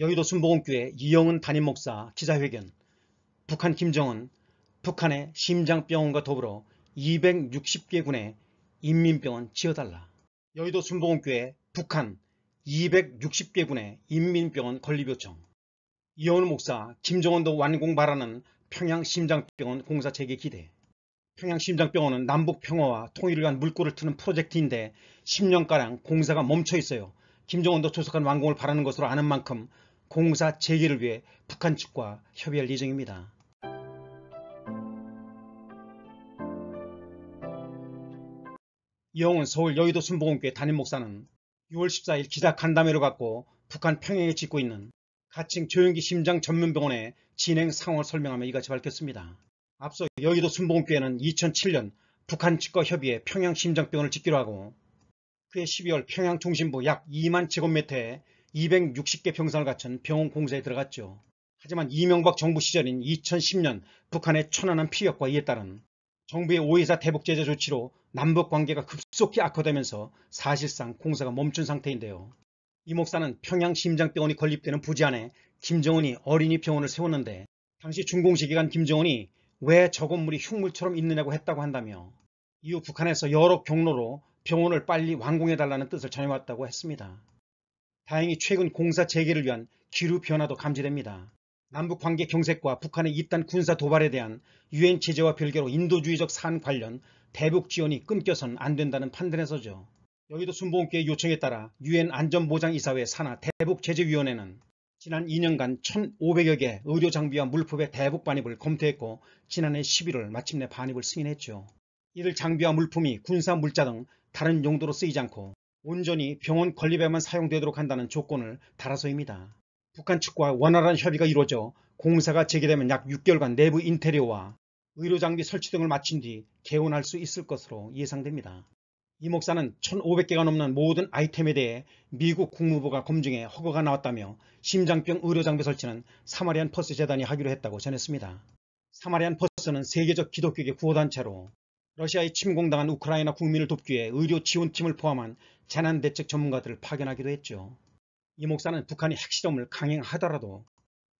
여의도 순복음교회 이영은 담임 목사 기자회견 북한 김정은 북한의 심장병원과 더불어 260개군의 인민병원 지어달라 여의도 순복음교회 북한 260개군의 인민병원 건립 요청 이영은 목사 김정은도 완공 바라는 평양심장병원 공사 재개 기대 평양심장병원은 남북평화와 통일을 위한 물꼬를 트는 프로젝트인데 10년가량 공사가 멈춰 있어요. 김정은도 조속한 완공을 바라는 것으로 아는 만큼 공사 재개를 위해 북한 측과 협의할 예정입니다. 이영은 서울 여의도 순복음교회 담임 목사는 6월 14일 기자 간담회를 갖고 북한 평양에 짓고 있는 가칭 조영기 심장 전문병원의 진행 상황을 설명하며 이같이 밝혔습니다. 앞서 여의도 순복음교회는 2007년 북한 측과 협의해 평양 심장병원을 짓기로 하고 그해 12월 평양 중심부 약 2만 제곱미터에 260개 병상을 갖춘 병원 공사에 들어갔죠. 하지만 이명박 정부 시절인 2010년 북한의 천안함 피격과 이에 따른 정부의 5 2사 대북제재 조치로 남북 관계가 급속히 악화되면서 사실상 공사가 멈춘 상태인데요. 이 목사는 평양심장병원이 건립되는 부지 안에 김정은이 어린이 병원을 세웠는데 당시 준공식기간 김정은이 왜 저 건물이 흉물처럼 있느냐고 했다고 한다며 이후 북한에서 여러 경로로 병원을 빨리 완공해달라는 뜻을 전해왔다고 했습니다. 다행히 최근 공사 재개를 위한 기류 변화도 감지됩니다. 남북 관계 경색과 북한의 이단 군사 도발에 대한 유엔 제재와 별개로 인도주의적 사안 관련 대북 지원이 끊겨선 안 된다는 판단에서죠. 여의도 순복음교 요청에 따라 유엔 안전보장이사회 산하 대북 제재위원회는 지난 2년간 1,500여 개 의료 장비와 물품의 대북 반입을 검토했고 지난해 11월 마침내 반입을 승인했죠. 이를 장비와 물품이 군사 물자 등 다른 용도로 쓰이지 않고 온전히 병원 건립에만 사용되도록 한다는 조건을 달아서입니다. 북한 측과 원활한 협의가 이루어져 공사가 재개되면 약 6개월간 내부 인테리어와 의료장비 설치 등을 마친 뒤 개원할 수 있을 것으로 예상됩니다. 이 목사는 1500개가 넘는 모든 아이템에 대해 미국 국무부가 검증해 허가가 나왔다며 심장병 의료장비 설치는 사마리안 퍼스 재단이 하기로 했다고 전했습니다. 사마리안 퍼스는 세계적 기독교계 구호단체로 러시아에 침공당한 우크라이나 국민을 돕기 위해 의료 지원팀을 포함한 재난대책 전문가들을 파견하기도 했죠. 이 목사는 북한이 핵실험을 강행하더라도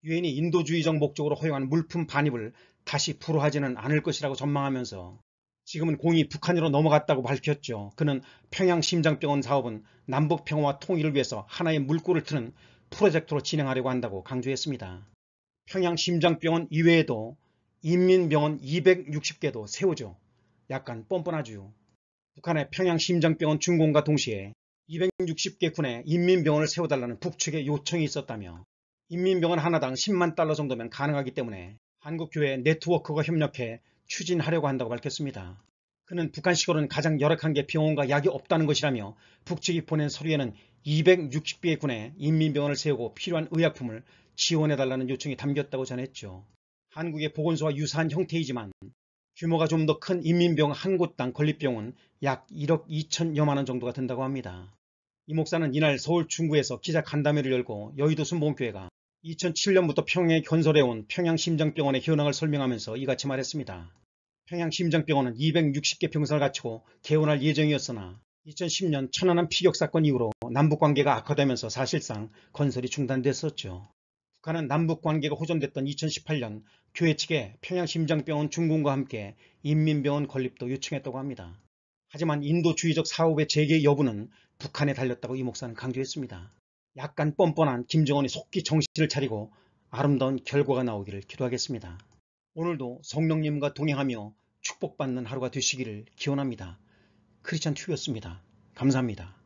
유엔이 인도주의적 목적으로 허용한 물품 반입을 다시 불허하지는 않을 것이라고 전망하면서 지금은 공이 북한으로 넘어갔다고 밝혔죠. 그는 평양심장병원 사업은 남북평화와 통일을 위해서 하나의 물꼬를 트는 프로젝트로 진행하려고 한다고 강조했습니다. 평양심장병원 이외에도 인민병원 260개도 세우죠. 약간 뻔뻔하죠. 북한의 평양 심장병원 준공과 동시에 260개 군에 인민병원을 세워달라는 북측의 요청이 있었다며 인민병원 하나당 10만 달러 정도면 가능하기 때문에 한국교회 네트워크가 협력해 추진하려고 한다고 밝혔습니다. 그는 북한식으로는 가장 열악한 게 병원과 약이 없다는 것이라며 북측이 보낸 서류에는 260개 군에 인민병원을 세우고 필요한 의약품을 지원해달라는 요청이 담겼다고 전했죠. 한국의 보건소와 유사한 형태이지만 규모가 좀 더 큰 인민병 한 곳당 건립병은 약 1억 2천여만 원 정도가 된다고 합니다. 이 목사는 이날 서울 중구에서 기자 간담회를 열고 여의도 순복교회가 2007년부터 평양에 건설해온 평양심장병원의 현황을 설명하면서 이같이 말했습니다. 평양심장병원은 260개 병사를 갖추고 개원할 예정이었으나 2010년 천안함 피격 사건 이후로 남북관계가 악화되면서 사실상 건설이 중단됐었죠. 북한은 남북 관계가 호전됐던 2018년 교회 측에 평양심장병원 중공과 함께 인민병원 건립도 요청했다고 합니다. 하지만 인도주의적 사업의 재개 여부는 북한에 달렸다고 이 목사는 강조했습니다. 약간 뻔뻔한 김정은이 속기 정신을 차리고 아름다운 결과가 나오기를 기도하겠습니다. 오늘도 성령님과 동행하며 축복받는 하루가 되시기를 기원합니다. 크리스찬 튜브였습니다. 감사합니다.